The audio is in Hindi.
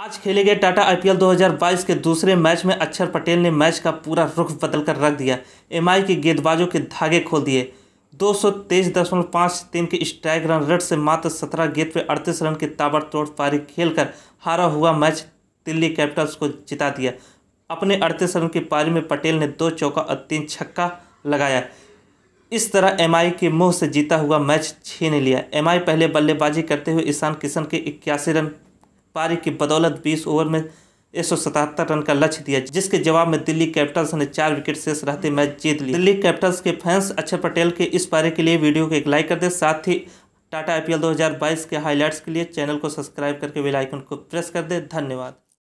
आज खेले गए टाटा आईपीएल 2022 के दूसरे मैच में अक्षर पटेल ने मैच का पूरा रुख बदल कर रख दिया एमआई के गेंदबाजों के धागे खोल दिए दो सौ तेईस दशमलव पाँच तीन के स्ट्राइक रन रेट से मात्र सत्रह गेंद पर अड़तीस रन की ताबड़तोड़ पारी खेलकर हारा हुआ मैच दिल्ली कैपिटल्स को जिता दिया अपने अड़तीस रन की पारी में पटेल ने दो चौका और तीन छक्का लगाया इस तरह एमआई के मुंह से जीता हुआ मैच छीन लिया एमआई पहले बल्लेबाजी करते हुए ईशान किशन के इक्यासी रन पारी की बदौलत बीस ओवर में एक रन का लक्ष्य दिया जिसके जवाब में दिल्ली कैपिटल्स ने चार विकेट शेष रहते मैच जीत लिया दिल्ली कैपिटल्स के फैंस अक्षय पटेल के इस पारी के लिए वीडियो को एक लाइक कर दे साथ ही टाटा आईपीएल 2022 के हाईलाइट्स के लिए चैनल को सब्सक्राइब करके बेल आइकन को प्रेस कर दे धन्यवाद